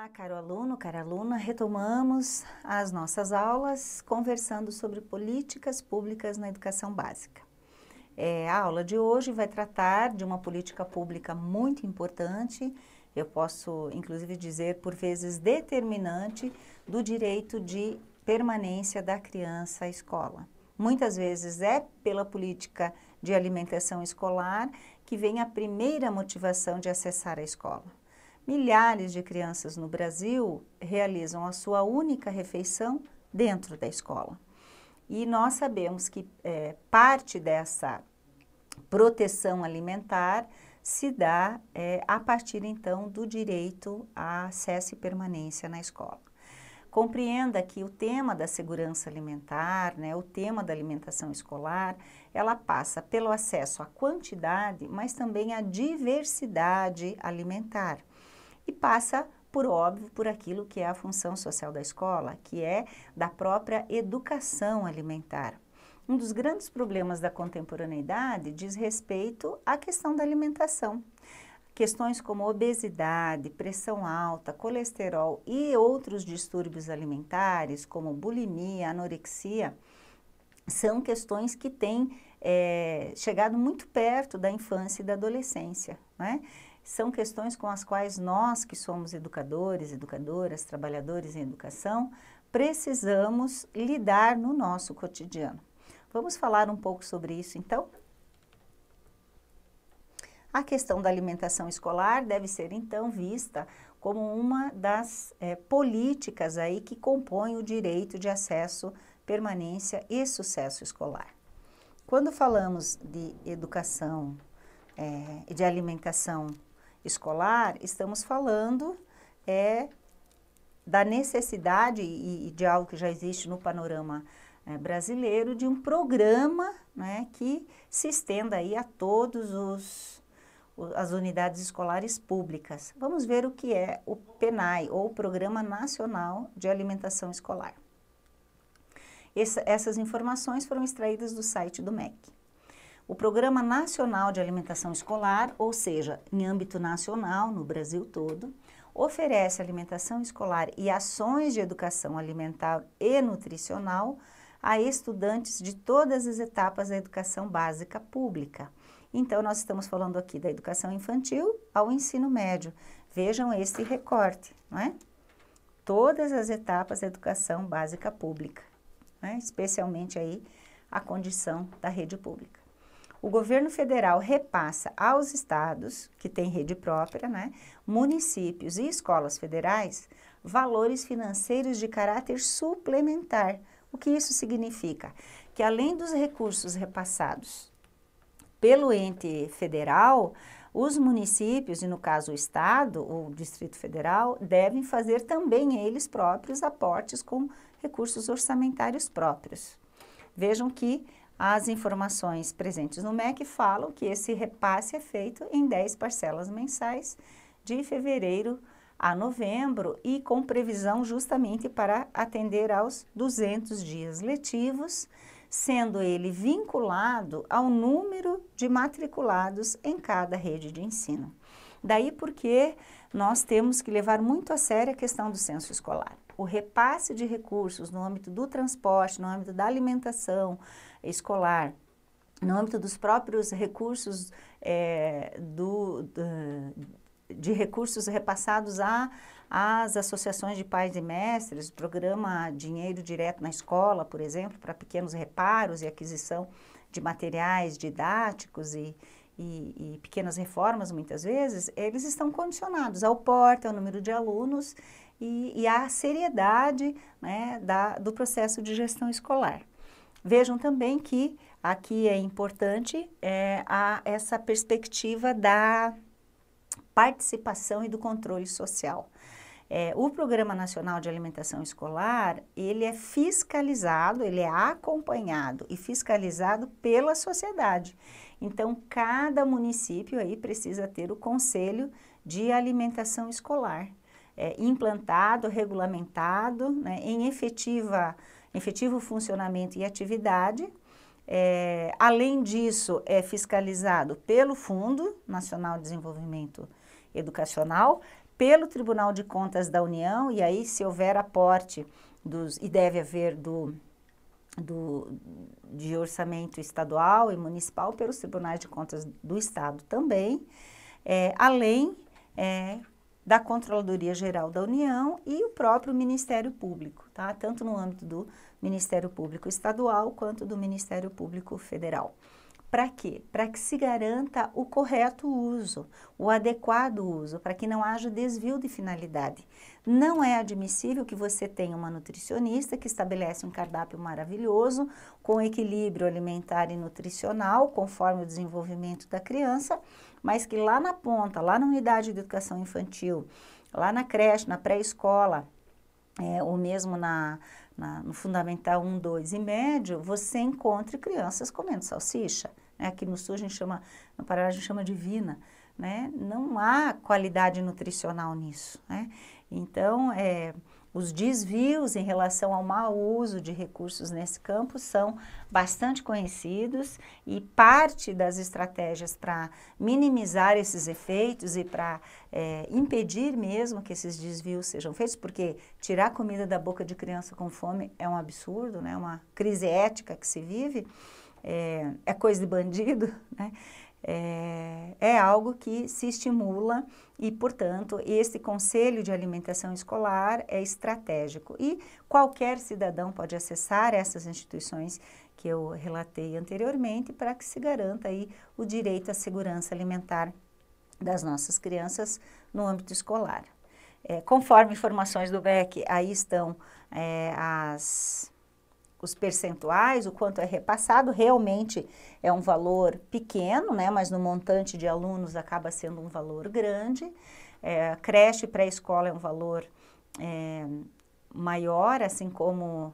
Olá, caro aluno, cara aluna, retomamos as nossas aulas conversando sobre políticas públicas na educação básica. É, a aula de hoje vai tratar de uma política pública muito importante, eu posso inclusive dizer por vezes determinante, do direito de permanência da criança à escola. Muitas vezes é pela política de alimentação escolar que vem a primeira motivação de acessar a escola milhares de crianças no Brasil realizam a sua única refeição dentro da escola. E nós sabemos que é, parte dessa proteção alimentar se dá é, a partir então do direito a acesso e permanência na escola. Compreenda que o tema da segurança alimentar, né, o tema da alimentação escolar, ela passa pelo acesso à quantidade, mas também à diversidade alimentar e passa por óbvio, por aquilo que é a função social da escola, que é da própria educação alimentar. Um dos grandes problemas da contemporaneidade diz respeito à questão da alimentação. Questões como obesidade, pressão alta, colesterol e outros distúrbios alimentares, como bulimia, anorexia, são questões que têm é, chegado muito perto da infância e da adolescência. Não é? são questões com as quais nós, que somos educadores, educadoras, trabalhadores em educação, precisamos lidar no nosso cotidiano. Vamos falar um pouco sobre isso então? A questão da alimentação escolar deve ser então vista como uma das é, políticas aí que compõe o direito de acesso, permanência e sucesso escolar. Quando falamos de educação, é, de alimentação escolar, estamos falando é, da necessidade, e, e de algo que já existe no panorama é, brasileiro, de um programa né, que se estenda aí a todos os as unidades escolares públicas. Vamos ver o que é o PENAI, ou Programa Nacional de Alimentação Escolar. Essa, essas informações foram extraídas do site do MEC o Programa Nacional de Alimentação Escolar, ou seja, em âmbito nacional, no Brasil todo, oferece alimentação escolar e ações de educação alimentar e nutricional a estudantes de todas as etapas da educação básica pública. Então, nós estamos falando aqui da educação infantil ao ensino médio. Vejam este recorte, não é? Todas as etapas da educação básica pública, é? especialmente aí a condição da rede pública o governo federal repassa aos estados, que têm rede própria, né, municípios e escolas federais, valores financeiros de caráter suplementar. O que isso significa? Que além dos recursos repassados pelo ente federal, os municípios, e no caso o Estado, o Distrito Federal, devem fazer também eles próprios aportes com recursos orçamentários próprios. Vejam que as informações presentes no MEC falam que esse repasse é feito em 10 parcelas mensais de fevereiro a novembro e com previsão justamente para atender aos 200 dias letivos, sendo ele vinculado ao número de matriculados em cada rede de ensino. Daí porque nós temos que levar muito a sério a questão do censo escolar o repasse de recursos no âmbito do transporte, no âmbito da alimentação escolar, no âmbito dos próprios recursos é, do, do, de recursos repassados a, às associações de pais e mestres, programa Dinheiro Direto na Escola, por exemplo, para pequenos reparos e aquisição de materiais didáticos e, e, e, pequenas reformas, muitas vezes, eles estão condicionados ao porte, ao número de alunos e, e a seriedade né, da, do processo de gestão escolar. Vejam também que aqui é importante é, a, essa perspectiva da participação e do controle social. É, o Programa Nacional de Alimentação Escolar, ele é fiscalizado, ele é acompanhado e fiscalizado pela sociedade. Então, cada município aí precisa ter o Conselho de Alimentação Escolar, é, implantado, regulamentado, né, em efetiva, efetivo funcionamento e atividade. É, além disso, é fiscalizado pelo Fundo Nacional de Desenvolvimento Educacional, pelo Tribunal de Contas da União, e aí, se houver aporte dos, e deve haver do, do, de orçamento estadual e municipal, pelos tribunais de contas do Estado também, é, além é, da Controladoria Geral da União e o próprio Ministério Público, tá? tanto no âmbito do Ministério Público Estadual quanto do Ministério Público Federal. Para quê? Para que se garanta o correto uso, o adequado uso, para que não haja desvio de finalidade. Não é admissível que você tenha uma nutricionista que estabelece um cardápio maravilhoso, com equilíbrio alimentar e nutricional, conforme o desenvolvimento da criança, mas que lá na ponta, lá na unidade de educação infantil, lá na creche, na pré-escola, é, ou mesmo na, na, no Fundamental 1, 2 e médio, você encontre crianças comendo salsicha. Né? Aqui no Sul a gente chama, no Pará a gente chama de vina. Né? Não há qualidade nutricional nisso. Né? Então, é, os desvios em relação ao mau uso de recursos nesse campo são bastante conhecidos e parte das estratégias para minimizar esses efeitos e para é, impedir mesmo que esses desvios sejam feitos, porque tirar comida da boca de criança com fome é um absurdo, né? É uma crise ética que se vive, é, é coisa de bandido, né? é, é algo que se estimula e, portanto, esse Conselho de Alimentação Escolar é estratégico. E qualquer cidadão pode acessar essas instituições que eu relatei anteriormente para que se garanta aí o direito à segurança alimentar das nossas crianças no âmbito escolar. É, conforme informações do BEC, aí estão é, as os percentuais, o quanto é repassado, realmente é um valor pequeno, né, mas no montante de alunos acaba sendo um valor grande. É, creche pré-escola é um valor é, maior, assim como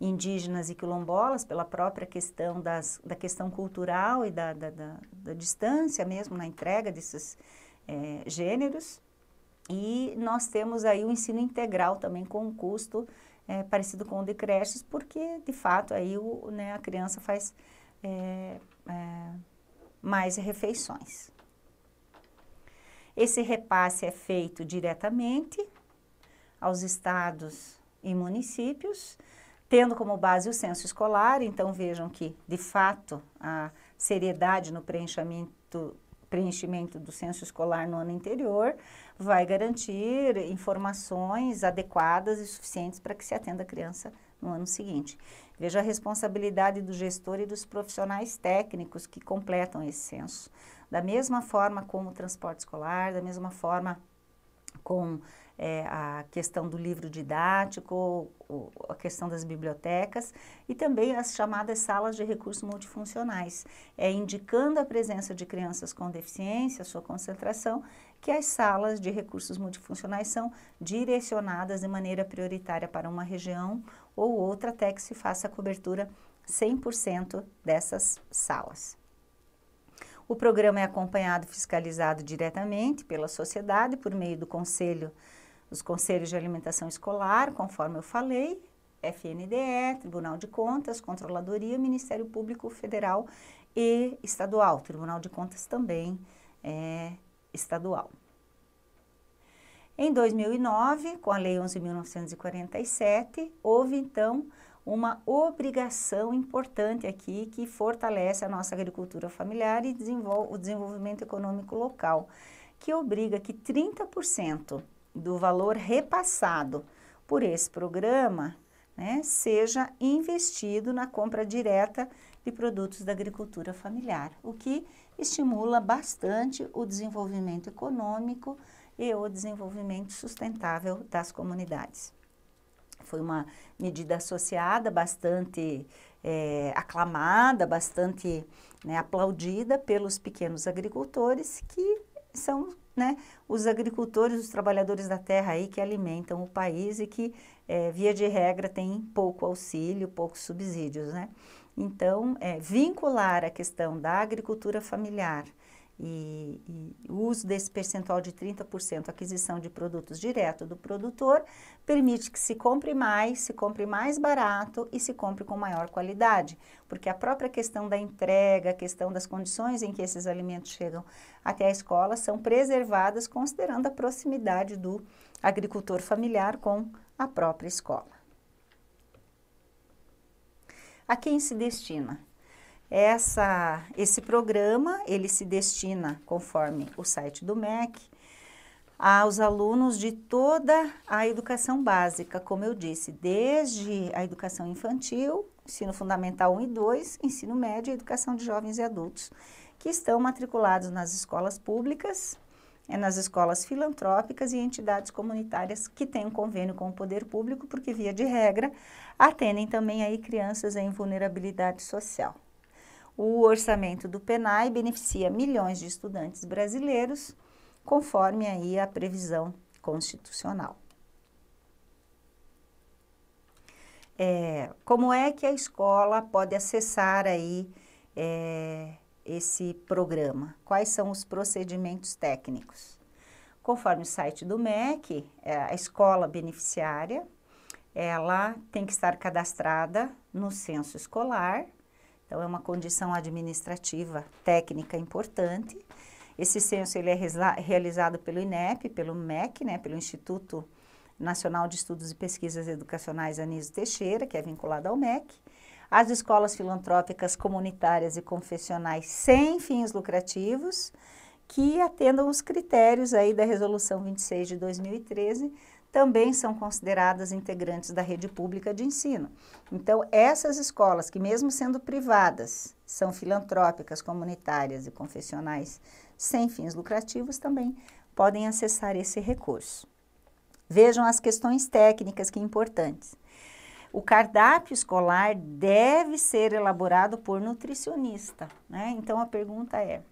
indígenas e quilombolas, pela própria questão das, da questão cultural e da, da, da, da distância mesmo na entrega desses é, gêneros. E nós temos aí o ensino integral também com um custo é, parecido com o de creches, porque, de fato, aí o, né, a criança faz é, é, mais refeições. Esse repasse é feito diretamente aos estados e municípios, tendo como base o censo escolar, então vejam que, de fato, a seriedade no preenchimento preenchimento do censo escolar no ano anterior vai garantir informações adequadas e suficientes para que se atenda a criança no ano seguinte. Veja a responsabilidade do gestor e dos profissionais técnicos que completam esse censo. Da mesma forma como o transporte escolar, da mesma forma com é, a questão do livro didático, a questão das bibliotecas e também as chamadas salas de recursos multifuncionais, é, indicando a presença de crianças com deficiência, sua concentração, que as salas de recursos multifuncionais são direcionadas de maneira prioritária para uma região ou outra até que se faça a cobertura 100% dessas salas. O programa é acompanhado fiscalizado diretamente pela sociedade por meio do Conselho os conselhos de alimentação escolar, conforme eu falei, FNDE, Tribunal de Contas, Controladoria, Ministério Público Federal e Estadual. Tribunal de Contas também é estadual. Em 2009, com a Lei 11.947, houve então uma obrigação importante aqui que fortalece a nossa agricultura familiar e desenvolve o desenvolvimento econômico local, que obriga que 30% do valor repassado por esse programa né, seja investido na compra direta de produtos da agricultura familiar, o que estimula bastante o desenvolvimento econômico e o desenvolvimento sustentável das comunidades. Foi uma medida associada, bastante é, aclamada, bastante né, aplaudida pelos pequenos agricultores, que são né, os agricultores, os trabalhadores da terra aí que alimentam o país e que, é, via de regra, tem pouco auxílio, poucos subsídios, né. Então, é, vincular a questão da agricultura familiar e, e, o uso desse percentual de 30%, aquisição de produtos direto do produtor, permite que se compre mais, se compre mais barato e se compre com maior qualidade, porque a própria questão da entrega, a questão das condições em que esses alimentos chegam até a escola são preservadas considerando a proximidade do agricultor familiar com a própria escola. A quem se destina essa, esse programa, ele se destina, conforme o site do MEC, aos alunos de toda a educação básica, como eu disse, desde a educação infantil, ensino fundamental 1 e 2, ensino médio e educação de jovens e adultos, que estão matriculados nas escolas públicas, é, nas escolas filantrópicas e entidades comunitárias que têm um convênio com o poder público, porque, via de regra, atendem também aí crianças em vulnerabilidade social. O orçamento do PENAI beneficia milhões de estudantes brasileiros, conforme aí a previsão constitucional. É, como é que a escola pode acessar aí é, esse programa? Quais são os procedimentos técnicos? Conforme o site do MEC, é, a escola beneficiária, ela tem que estar cadastrada no censo escolar, então, é uma condição administrativa técnica importante. Esse censo ele é realizado pelo INEP, pelo MEC, né, pelo Instituto Nacional de Estudos e Pesquisas Educacionais Anísio Teixeira, que é vinculado ao MEC. As escolas filantrópicas comunitárias e confessionais sem fins lucrativos, que atendam os critérios aí da Resolução 26 de 2013 também são consideradas integrantes da rede pública de ensino. Então, essas escolas, que mesmo sendo privadas, são filantrópicas, comunitárias e confessionais sem fins lucrativos, também podem acessar esse recurso. Vejam as questões técnicas que é importantes. O cardápio escolar deve ser elaborado por nutricionista, né? Então a pergunta é: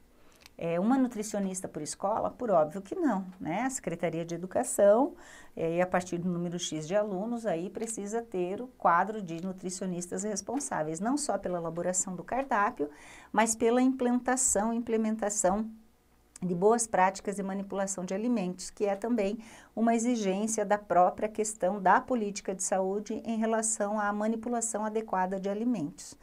é, uma nutricionista por escola? Por óbvio que não, né? A Secretaria de Educação, é, e a partir do número X de alunos, aí precisa ter o quadro de nutricionistas responsáveis, não só pela elaboração do cardápio, mas pela implantação, implementação de boas práticas de manipulação de alimentos, que é também uma exigência da própria questão da política de saúde em relação à manipulação adequada de alimentos.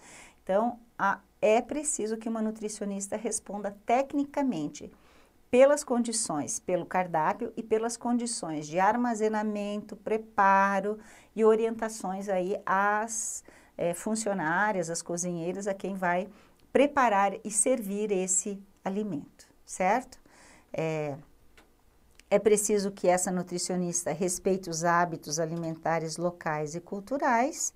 Então, a é preciso que uma nutricionista responda tecnicamente pelas condições, pelo cardápio e pelas condições de armazenamento, preparo e orientações aí às é, funcionárias, às cozinheiras, a quem vai preparar e servir esse alimento, certo? É, é preciso que essa nutricionista respeite os hábitos alimentares locais e culturais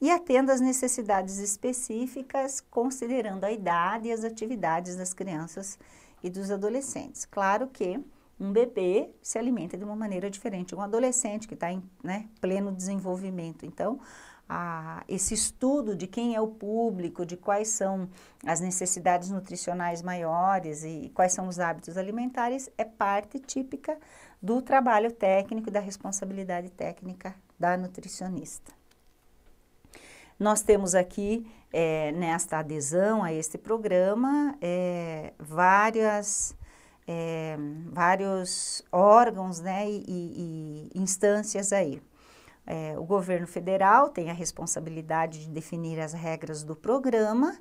e atenda às necessidades específicas, considerando a idade e as atividades das crianças e dos adolescentes. Claro que um bebê se alimenta de uma maneira diferente de um adolescente que está em né, pleno desenvolvimento. Então, a, esse estudo de quem é o público, de quais são as necessidades nutricionais maiores e, e quais são os hábitos alimentares é parte típica do trabalho técnico e da responsabilidade técnica da nutricionista. Nós temos aqui, é, nesta adesão a este programa, é, várias, é, vários órgãos né, e, e instâncias aí. É, o governo federal tem a responsabilidade de definir as regras do programa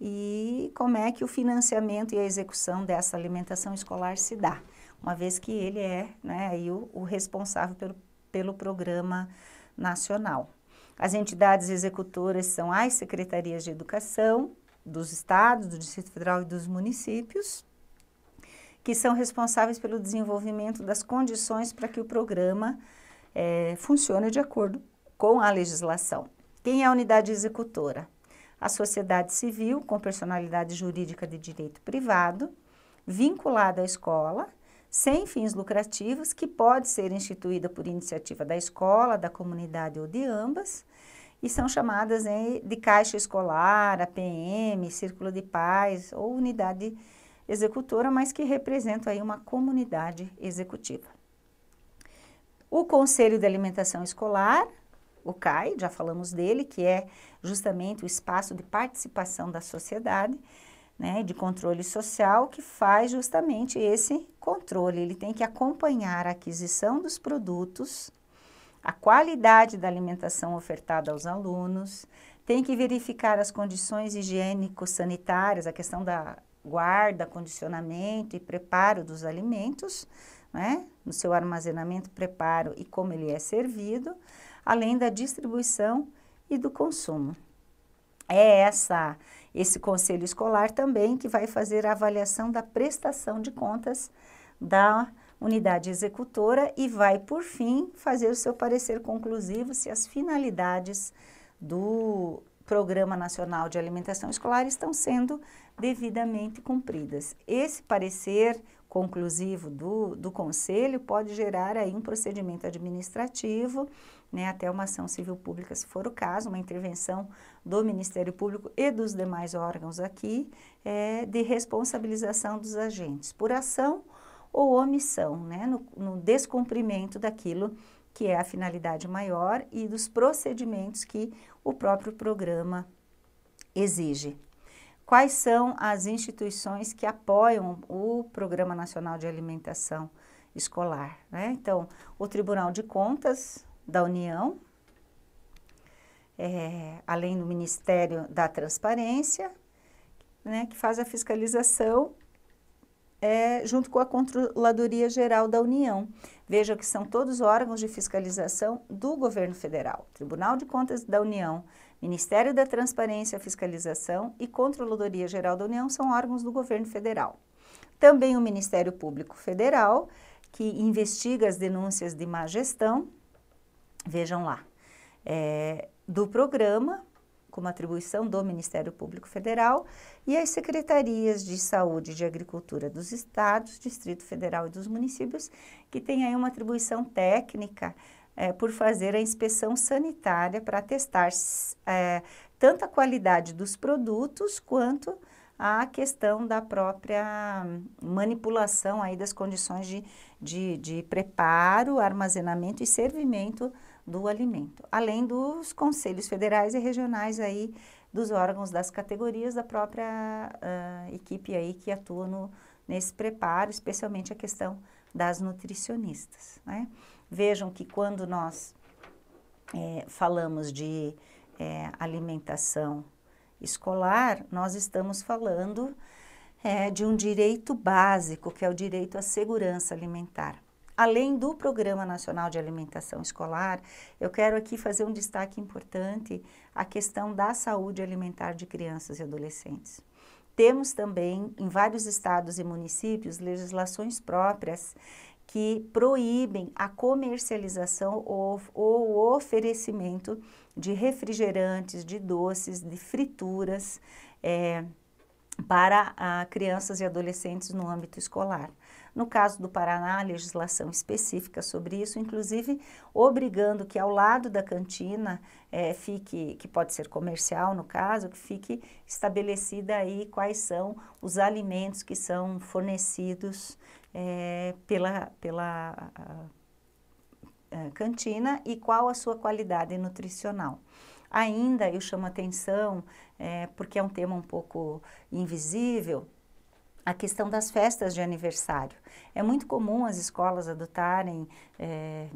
e como é que o financiamento e a execução dessa alimentação escolar se dá, uma vez que ele é né, o, o responsável pelo, pelo programa nacional. As entidades executoras são as secretarias de educação dos estados, do Distrito Federal e dos municípios, que são responsáveis pelo desenvolvimento das condições para que o programa é, funcione de acordo com a legislação. Quem é a unidade executora? A sociedade civil com personalidade jurídica de direito privado, vinculada à escola sem fins lucrativos, que pode ser instituída por iniciativa da escola, da comunidade ou de ambas, e são chamadas hein, de Caixa Escolar, APM, Círculo de Paz ou Unidade Executora, mas que representam aí uma comunidade executiva. O Conselho de Alimentação Escolar, o CAI, já falamos dele, que é justamente o espaço de participação da sociedade, né, de controle social que faz justamente esse controle. Ele tem que acompanhar a aquisição dos produtos, a qualidade da alimentação ofertada aos alunos, tem que verificar as condições higiênico-sanitárias, a questão da guarda, condicionamento e preparo dos alimentos, né, no seu armazenamento, preparo e como ele é servido, além da distribuição e do consumo. É essa esse conselho escolar também que vai fazer a avaliação da prestação de contas da unidade executora e vai, por fim, fazer o seu parecer conclusivo se as finalidades do Programa Nacional de Alimentação Escolar estão sendo devidamente cumpridas. Esse parecer conclusivo do, do conselho pode gerar aí um procedimento administrativo, né, até uma ação civil pública, se for o caso, uma intervenção do Ministério Público e dos demais órgãos aqui, é, de responsabilização dos agentes por ação ou omissão, né, no, no descumprimento daquilo que é a finalidade maior e dos procedimentos que o próprio programa exige quais são as instituições que apoiam o Programa Nacional de Alimentação Escolar. Né? Então, o Tribunal de Contas da União, é, além do Ministério da Transparência, né, que faz a fiscalização é, junto com a Controladoria Geral da União. Veja que são todos órgãos de fiscalização do governo federal. Tribunal de Contas da União, Ministério da Transparência, Fiscalização e Controladoria Geral da União são órgãos do governo federal. Também o Ministério Público Federal, que investiga as denúncias de má gestão, vejam lá, é, do programa, como atribuição do Ministério Público Federal, e as secretarias de saúde e de agricultura dos estados, Distrito Federal e dos municípios, que têm aí uma atribuição técnica é, por fazer a inspeção sanitária para testar é, tanto a qualidade dos produtos quanto a questão da própria manipulação aí das condições de, de, de preparo, armazenamento e servimento do alimento, além dos conselhos federais e regionais aí dos órgãos das categorias da própria uh, equipe aí que atua no, nesse preparo, especialmente a questão das nutricionistas, né? Vejam que quando nós é, falamos de é, alimentação escolar, nós estamos falando é, de um direito básico, que é o direito à segurança alimentar. Além do Programa Nacional de Alimentação Escolar, eu quero aqui fazer um destaque importante à questão da saúde alimentar de crianças e adolescentes. Temos também, em vários estados e municípios, legislações próprias que proíbem a comercialização ou, o oferecimento de refrigerantes, de doces, de frituras é, para a, ah, crianças e adolescentes no âmbito escolar. No caso do Paraná, a legislação específica sobre isso, inclusive obrigando que ao lado da cantina é, fique, que pode ser comercial no caso, que fique estabelecida aí quais são os alimentos que são fornecidos é, pela, pela cantina e qual a sua qualidade nutricional. Ainda eu chamo atenção, é, porque é um tema um pouco invisível, a questão das festas de aniversário. É muito comum as escolas adotarem, é,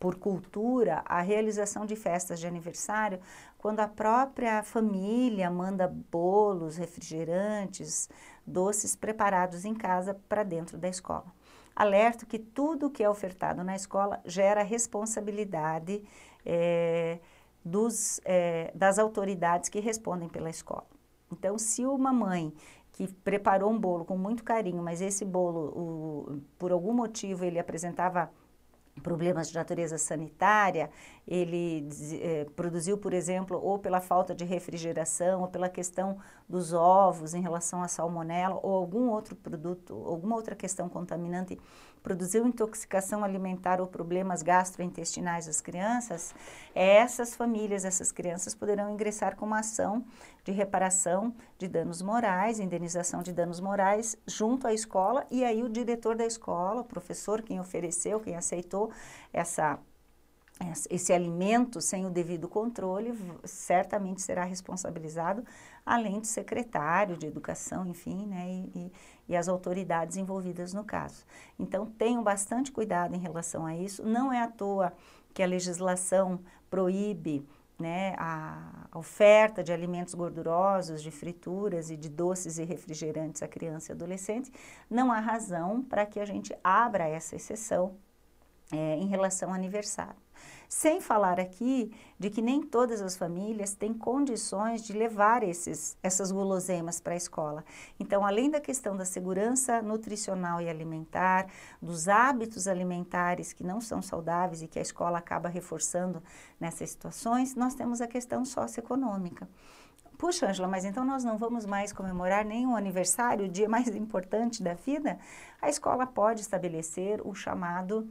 por cultura, a realização de festas de aniversário, quando a própria família manda bolos, refrigerantes, doces preparados em casa para dentro da escola. Alerto que tudo que é ofertado na escola gera responsabilidade eh, dos, eh, das autoridades que respondem pela escola. Então, se uma mãe que preparou um bolo com muito carinho, mas esse bolo, o, por algum motivo, ele apresentava problemas de natureza sanitária, ele eh, produziu, por exemplo, ou pela falta de refrigeração, ou pela questão dos ovos em relação à salmonela, ou algum outro produto, alguma outra questão contaminante produziu intoxicação alimentar ou problemas gastrointestinais das crianças, essas famílias, essas crianças poderão ingressar com uma ação de reparação de danos morais, indenização de danos morais junto à escola e aí o diretor da escola, o professor, quem ofereceu, quem aceitou essa esse alimento sem o devido controle certamente será responsabilizado, além do secretário de educação, enfim, né, e, e as autoridades envolvidas no caso. Então, tenham bastante cuidado em relação a isso. Não é à toa que a legislação proíbe né, a oferta de alimentos gordurosos, de frituras e de doces e refrigerantes à criança e adolescente, não há razão para que a gente abra essa exceção é, em relação ao aniversário. Sem falar aqui de que nem todas as famílias têm condições de levar esses, essas guloseimas para a escola. Então, além da questão da segurança nutricional e alimentar, dos hábitos alimentares que não são saudáveis e que a escola acaba reforçando nessas situações, nós temos a questão socioeconômica. Puxa, Ângela, mas então nós não vamos mais comemorar nenhum aniversário, o dia mais importante da vida? A escola pode estabelecer o chamado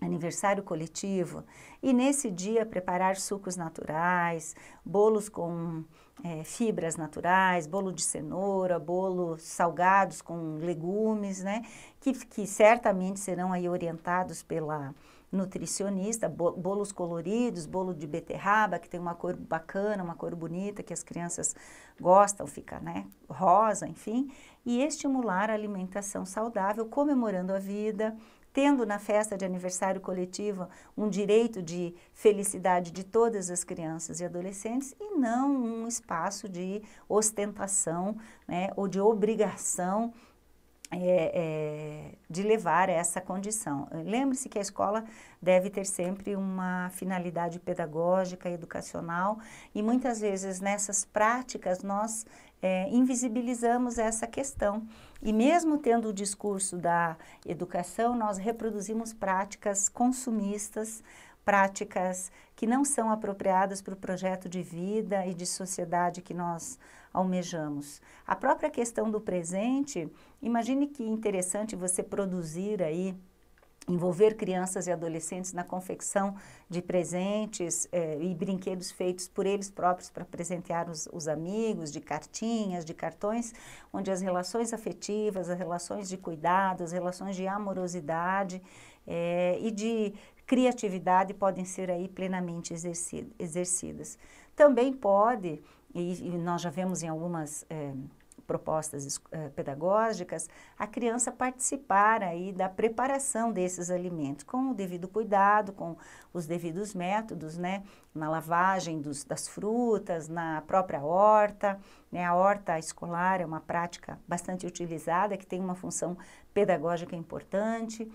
aniversário coletivo, e nesse dia preparar sucos naturais, bolos com é, fibras naturais, bolo de cenoura, bolo salgados com legumes, né? Que, que certamente serão aí orientados pela nutricionista, bolos coloridos, bolo de beterraba, que tem uma cor bacana, uma cor bonita, que as crianças gostam, fica, né, rosa, enfim, e estimular a alimentação saudável, comemorando a vida, tendo na festa de aniversário coletiva um direito de felicidade de todas as crianças e adolescentes e não um espaço de ostentação né, ou de obrigação é, é, de levar a essa condição. Lembre-se que a escola deve ter sempre uma finalidade pedagógica, educacional, e muitas vezes nessas práticas nós é, invisibilizamos essa questão. E mesmo tendo o discurso da educação, nós reproduzimos práticas consumistas, práticas que não são apropriadas para o projeto de vida e de sociedade que nós almejamos. A própria questão do presente, imagine que interessante você produzir aí envolver crianças e adolescentes na confecção de presentes eh, e brinquedos feitos por eles próprios para presentear os, os, amigos, de cartinhas, de cartões, onde as relações afetivas, as relações de cuidado, as relações de amorosidade eh, e de criatividade podem ser aí plenamente exercidas. Também pode, e, e, nós já vemos em algumas eh, propostas eh, pedagógicas, a criança participar aí da preparação desses alimentos, com o devido cuidado, com os devidos métodos, né, na lavagem dos, das frutas, na própria horta, né, a horta escolar é uma prática bastante utilizada, que tem uma função pedagógica importante,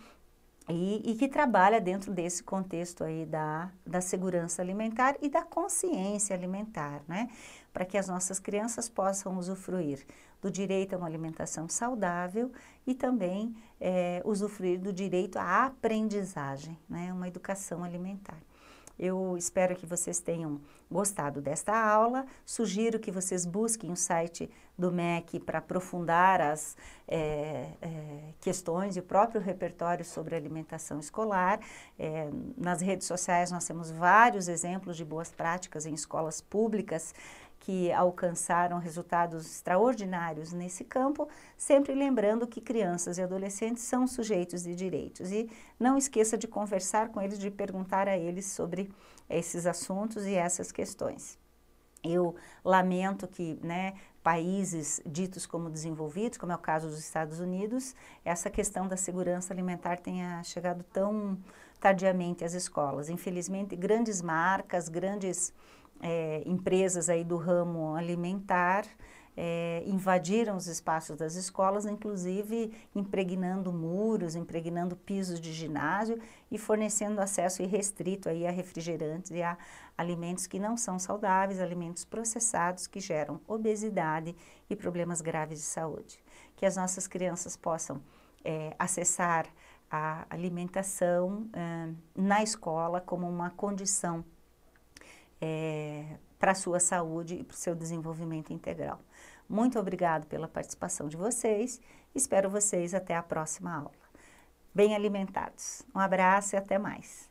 e, e, que trabalha dentro desse contexto aí da, da segurança alimentar e da consciência alimentar, né? para que as nossas crianças possam usufruir do direito a uma alimentação saudável e também é, usufruir do direito à aprendizagem, né, uma educação alimentar. Eu espero que vocês tenham gostado desta aula. Sugiro que vocês busquem o site do MEC para aprofundar as é, é, questões e o próprio repertório sobre alimentação escolar. É, nas redes sociais nós temos vários exemplos de boas práticas em escolas públicas que alcançaram resultados extraordinários nesse campo, sempre lembrando que crianças e adolescentes são sujeitos de direitos. E não esqueça de conversar com eles, de perguntar a eles sobre esses assuntos e essas questões. Eu lamento que né, países ditos como desenvolvidos, como é o caso dos Estados Unidos, essa questão da segurança alimentar tenha chegado tão tardiamente às escolas. Infelizmente, grandes marcas, grandes é, empresas aí do ramo alimentar é, invadiram os espaços das escolas, inclusive impregnando muros, impregnando pisos de ginásio e fornecendo acesso irrestrito aí a refrigerantes e a alimentos que não são saudáveis, alimentos processados que geram obesidade e problemas graves de saúde. Que as nossas crianças possam é, acessar a alimentação é, na escola como uma condição é, para a sua saúde e para o seu desenvolvimento integral. Muito obrigado pela participação de vocês. Espero vocês até a próxima aula. Bem alimentados. Um abraço e até mais.